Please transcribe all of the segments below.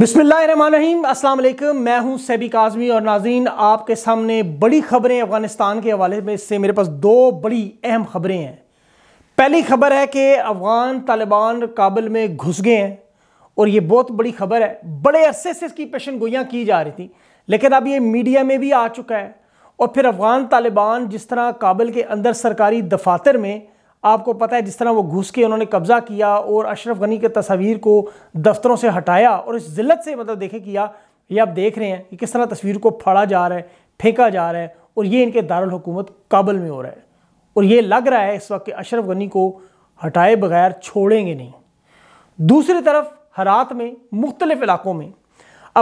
बिस्मिल्लाम अस्सलाम वालेकुम मैं हूं सैबी काजमी और नाजीन आपके सामने बड़ी खबरें अफ़गानिस्तान के हवाले में इससे मेरे पास दो बड़ी अहम खबरें हैं पहली खबर है कि अफ़गान तालिबान काबुल में घुस गए हैं और ये बहुत बड़ी खबर है बड़े अरसे से इसकी पेशन गोयाँ की जा रही थी लेकिन अब ये मीडिया में भी आ चुका है और फिर अफ़गान तालिबान जिस तरह काबुल के अंदर सरकारी दफातर में आपको पता है जिस तरह वो घुस के उन्होंने कब्ज़ा किया और अशरफ गनी के तस्वीर को दफ्तरों से हटाया और इस जिल्लत से मतलब देखे किया ये आप देख रहे हैं कि किस तरह तस्वीर को फाड़ा जा रहा है फेंका जा रहा है और ये इनके दारकूमत काबुल में हो रहा है और ये लग रहा है इस वक्त कि अशरफ गनी को हटाए बगैर छोड़ेंगे नहीं दूसरी तरफ हरात में मुख्तलिफ इलाकों में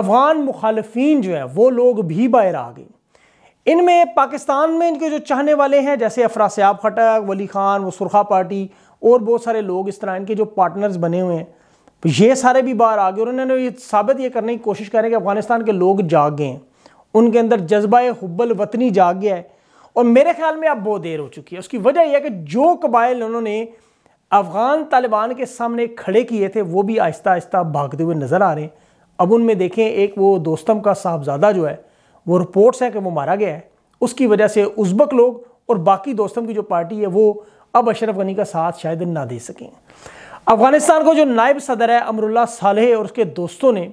अफ़गान मुखालफन जो है वो लोग भी बाहर आ गए इनमें पाकिस्तान में इनके जो चाहने वाले हैं जैसे अफरासयाब खटक वली खान वो सुरखा पार्टी और बहुत सारे लोग इस तरह इनके जो पार्टनर्स बने हुए हैं तो ये सारे भी बाहर आ गए और उन्होंने ये साबित ये करने की कोशिश करें कि अफगानिस्तान के लोग जाग गए हैं उनके अंदर जज्बा हुब्बल वतनी जाग गया है और मेरे ख्याल में अब बहुत देर हो चुकी है उसकी वजह यह है कि जो कबाइल उन्होंने अफ़गान तालिबान के सामने खड़े किए थे वो भी आहिस्ता आहिस्ता भागते हुए नज़र आ रहे हैं अब उनमें देखें एक वो दोस्तम का साहबजादा जो है वो रिपोर्ट्स हैं कि वो मारा गया है उसकी वजह से उज्बक लोग और बाकी दोस्तों की जो पार्टी है वो अब अशरफ गनी का साथ शायद ना दे सकें अफगानिस्तान को जो नायब सदर है अमरुल्ला सालह और उसके दोस्तों ने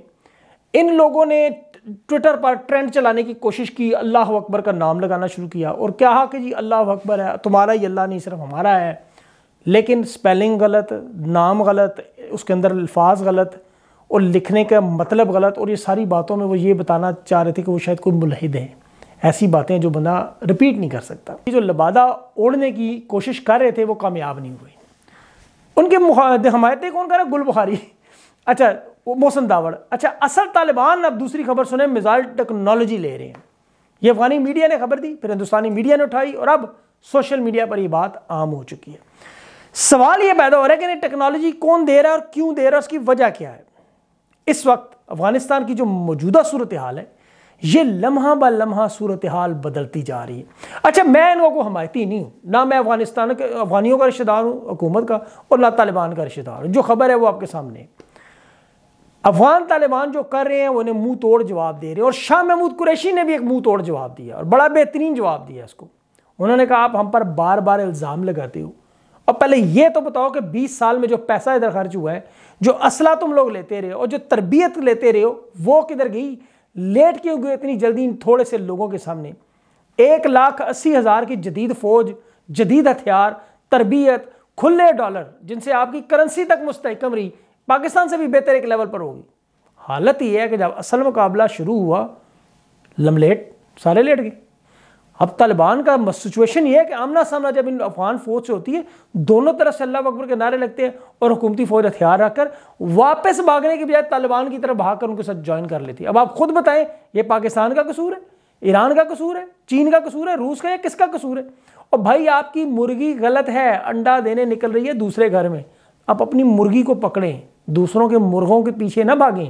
इन लोगों ने ट्विटर पर ट्रेंड चलाने की कोशिश की अल्लाह अकबर का नाम लगाना शुरू किया और क्या कि जी अल्लाह अकबर है तुम्हारा ही अल्लाह नहीं सिर्फ हमारा है लेकिन स्पेलिंग गलत नाम गलत उसके अंदर अल्फाज गलत और लिखने का मतलब गलत और ये सारी बातों में वो ये बताना चाह रहे थे कि वो शायद कोई मुलहिद है ऐसी बातें जो बंदा रिपीट नहीं कर सकता जो लबादा ओढ़ने की कोशिश कर रहे थे वो कामयाब नहीं हुए उनके हमायतें कौन कर रहा गुल बुखारी अच्छा वो मोहसन दावड़ अच्छा असल तालिबान अब दूसरी खबर सुने मिज़ाइल टेक्नोलॉजी ले रहे हैं ये अफगानी मीडिया ने खबर दी फिर हिंदुस्तानी मीडिया ने उठाई और अब सोशल मीडिया पर यह बात आम हो चुकी है सवाल ये पैदा हो रहा है कि टेक्नोलॉजी कौन दे रहा है और क्यों दे रहा है उसकी वजह क्या है इस वक्त अफगानिस्तान की जो मौजूदा सूरत हाल है ये लम्हा ब लम्हा सूरत हाल बदलती जा रही है अच्छा मैं इन लोगों को हमायती नहीं हूँ ना मैं अफगानिस्तान के अफगानियों का रिश्तेदार हूँ हुकूमत का और ना तालिबान का रिश्तेदार हूँ जो खबर है वो आपके सामने अफगान तालिबान जो कर रहे हैं उन्हें मुंह तोड़ जवाब दे रहे हैं और शाह महमूद कुरैशी ने भी एक मुंह तोड़ जवाब दिया और बड़ा बेहतरीन जवाब दिया इसको उन्होंने कहा आप हम पर बार बार इल्ज़ाम लगाते हो अब पहले ये तो बताओ कि बीस साल में जो पैसा इधर खर्च हुआ है जो असला तुम लोग लेते रहे हो और जो तरबियत लेते रहे हो वो किधर गई लेट क्यों गई इतनी जल्दी इन थोड़े से लोगों के सामने एक लाख अस्सी हज़ार की जदीद फ़ौज जदीद हथियार तरबियत खुले डॉलर जिनसे आपकी करेंसी तक मुस्तकम रही पाकिस्तान से भी बेहतर एक लेवल पर होगी हालत यह है कि जब असल मुकाबला शुरू हुआ लमलेट सारे लेट गए अब तालिबान का सिचुएशन ये है कि आमना सामना जब इन अफगान फौज से होती है दोनों तरफ से अल्लाह अकबर के नारे लगते हैं और हुकूमती फौज हथियार रखकर वापस भागने के बजाय तालिबान की तरफ भागकर उनके साथ ज्वाइन कर लेती है अब आप खुद बताएं ये पाकिस्तान का कसूर है ईरान का कसूर है चीन का कसूर है रूस का या किसका कसूर है और भाई आपकी मुर्गी गलत है अंडा देने निकल रही है दूसरे घर में आप अपनी मुर्गी को पकड़ें दूसरों के मुर्गों के पीछे ना भागें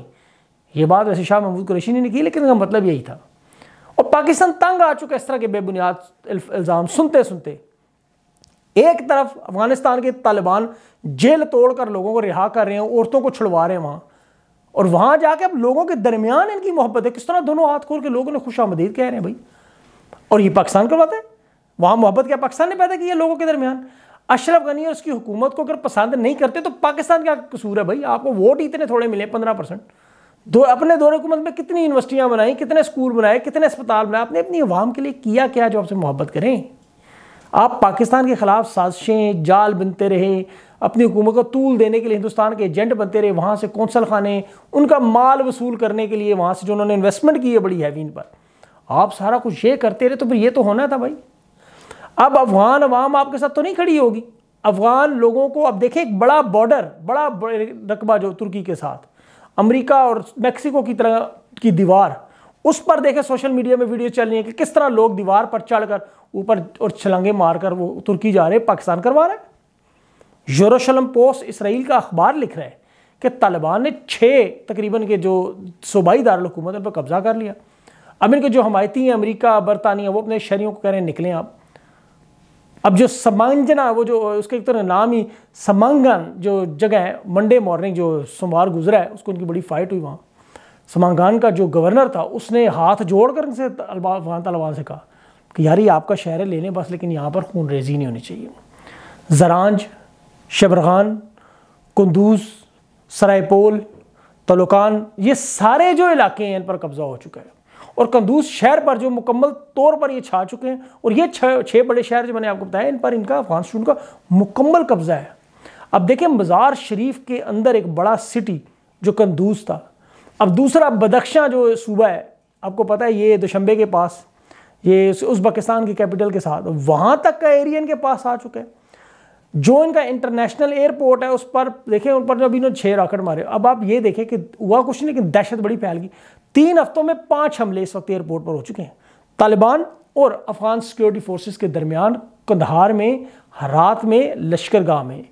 ये बात वैसे शाह महमूद कुरेशी ने नहीं की लेकिन इसका मतलब यही था और पाकिस्तान तंग आ चुका इस तरह के बेबुनियाद इल्ज़ाम सुनते सुनते एक तरफ अफगानिस्तान के तालिबान जेल तोड़कर लोगों को रिहा कर रहे हैं औरतों को छुड़वा रहे हैं वहाँ और वहाँ जाके अब लोगों के दरमियान इनकी मोहब्बत है किस तरह दोनों हाथ खोल के लोगों ने खुश आमदीद कह रहे हैं भाई और ये पाकिस्तान बात है वहाँ मोहब्बत क्या पाकिस्तान ने पैदा की है लोगों के दरमियान अशरफ गनी और उसकी हुकूमत को अगर पसंद नहीं करते तो पाकिस्तान क्या कसूर है भाई आपको वोट इतने थोड़े मिले पंद्रह परसेंट दो अपने दौरे हुकूमत मतलब में कितनी यूनिवर्सिटियाँ बनाई कितने स्कूल बनाए कितने अस्पताल बनाए आपने अपनी अवाम के लिए किया क्या जो आपसे मोहब्बत करें आप पाकिस्तान के ख़िलाफ़ साजिशें जाल बनते रहे अपनी हुकूमत को तूल देने के लिए हिंदुस्तान के एजेंट बनते रहे वहाँ से कौंसल खाने उनका माल वसूल करने के लिए वहाँ से जो उन्होंने इन्वेस्टमेंट की है बड़ी हैवी इन पर आप सारा कुछ ये करते रहे तो फिर ये तो होना था भाई अब अफगान अवाम आपके साथ तो नहीं खड़ी होगी अफगान लोगों को अब देखें एक बड़ा बॉर्डर बड़ा रकबा जो तुर्की के साथ अमेरिका और मैक्सिको की तरह की दीवार उस पर देखे सोशल मीडिया में वीडियो चल रही है कि किस तरह लोग दीवार पर चढ़कर ऊपर और छलांगे मारकर वो तुर्की जा रहे पाकिस्तान करवा रहे यूरोशलम पोस्ट इसराइल का अखबार लिख रहा है कि तालिबान ने छः तकरीबन के जो सूबाई दारकूमत उन पर कब्जा कर लिया अब इनके जो हमायती हैं अमरीका बरतानिया वो अपने शहरीों को कह रहे हैं निकलें आप अब जो समांजना वो जो उसके एक तरह नाम ही समांगन जो जगह है मंडे मॉर्निंग जो सोमवार गुजरा है उसको उनकी बड़ी फाइट हुई वहाँ समांगान का जो गवर्नर था उसने हाथ जोड़ कर उनसे अफगान तालिबान से कहा कि यार ये आपका शहर है लेने बस लेकिन यहाँ पर खून रेजी नहीं होनी चाहिए जरांज शबरगान कुंदूस सरायपोल तलोकान ये सारे जो इलाके हैं इन पर कब्ज़ा हो चुका है और कंदूज शहर पर जो मुकम्मल तौर पर ये छा चुके हैं और ये छः बड़े शहर जो मैंने आपको बताया इन पर इनका अफगान का मुकम्मल कब्ज़ा है अब देखें मज़ार शरीफ के अंदर एक बड़ा सिटी जो कंदूज था अब दूसरा बदख्शां जो सूबा है आपको पता है ये दुशंबे के पास ये उस पाकिस्तान की कैपिटल के साथ वहाँ तक का एरिया इनके पास आ चुका है जो इनका इंटरनेशनल एयरपोर्ट है उस पर देखें उन पर जो अभी इन्होंने छः रॉकेट मारे अब आप ये देखें कि हुआ कुछ नहीं लेकिन दहशत बड़ी फैल गई तीन हफ्तों में पांच हमले इस वक्त एयरपोर्ट पर हो चुके हैं तालिबान और अफगान सिक्योरिटी फोर्सेस के दरमियान कंधार में हरात में लश्करगाह में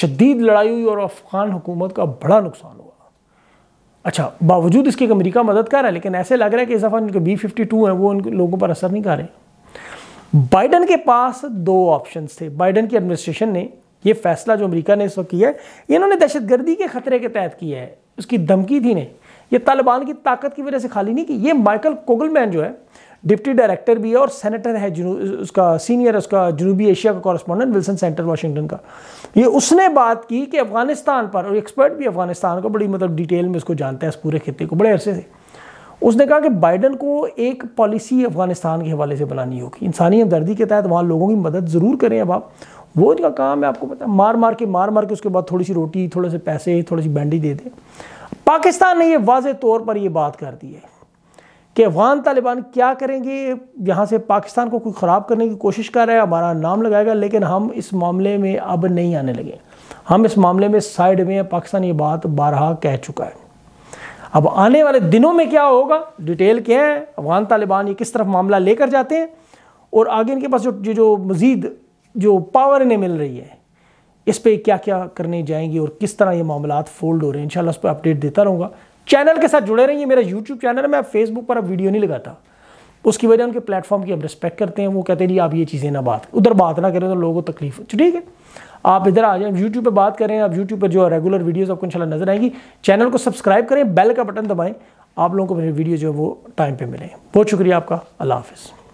शदीद लड़ाई हुई और अफगान हुकूमत का बड़ा नुकसान हुआ अच्छा बावजूद इसके अमरीका मदद कर रहा है लेकिन ऐसे लग रहा है कि इस दफ़ा उनके बी फिफ्टी टू हैं वो उन लोगों पर असर नहीं कर रहे बाइडन के पास दो ऑप्शन थे बाइडन की एडमिनिस्ट्रेशन ने ये फैसला जो अमेरिका ने इस वक्त किया है इन्होंने दहशतगर्दी के खतरे के तहत किया है उसकी धमकी थी नहीं ये तालिबान की ताकत की वजह से खाली नहीं कि ये माइकल कोगलमैन जो है डिप्टी डायरेक्टर भी है और सेनेटर है उसका सीनियर उसका जनूबी एशिया का कॉरस्पॉन्डेंट विल्सन सेंटर वाशिंगटन का ये उसने बात की कि अफगानिस्तान पर और एक्सपर्ट भी अफगानिस्तान को बड़ी मतलब डिटेल में इसको जानता है इस पूरे खत्े को बड़े अरसे से उसने कहा कि बाइडन को एक पॉलिसी अफगानिस्तान के हवाले से बनानी होगी इंसानी हमदर्दी के तहत वहाँ लोगों की मदद ज़रूर करें अब आप वो इनका काम है आपको पता मार मार के मार मार के उसके बाद थोड़ी सी रोटी थोड़े से पैसे थोड़ी सी बैंडी दे दें पाकिस्तान ने ये वाज तौर पर यह बात कर दी है कि अफगान तालिबान क्या करेंगे यहाँ से पाकिस्तान को कोई ख़राब करने की कोशिश कर रहा है हमारा नाम लगाएगा लेकिन हम इस मामले में अब नहीं आने लगे हम इस मामले में साइड में पाकिस्तान ये बात बारहा कह चुका है अब आने वाले दिनों में क्या होगा डिटेल क्या है अफगान तालिबान ये किस तरफ मामला लेकर जाते हैं और आगे इनके पास जो जो मज़ीद जो पावर इन्हें मिल रही है इस पर क्या क्या करने जाएंगे और किस तरह ये मामला फोल्ड हो रहे हैं इंशाल्लाह उस पर अपडेट देता रहूँगा चैनल के साथ जुड़े रहिए मेरा यूट्यूब चैनल है मैं फेसबुक पर अब वीडियो नहीं लगाता उसकी वजह उनके प्लेटफॉर्म की हम रिस्पेक्ट करते हैं वो कहते हैं जी आप ये चीज़ें ना बात उधर बात ना करें तो लोगों को तकलीफ हो ठीक है आप इधर आ जाए यूट्यूब पर बात करें आप यूट्यूब पर जो रेगुलर वीडियोस आपको इनशाला नजर आएंगी चैनल को सब्सक्राइब करें बेल का बटन दबाएँ आप लोगों को मेरे वीडियो जो है वो टाइम पर मिले बहुत शुक्रिया आपका अल्लाह हाफिज़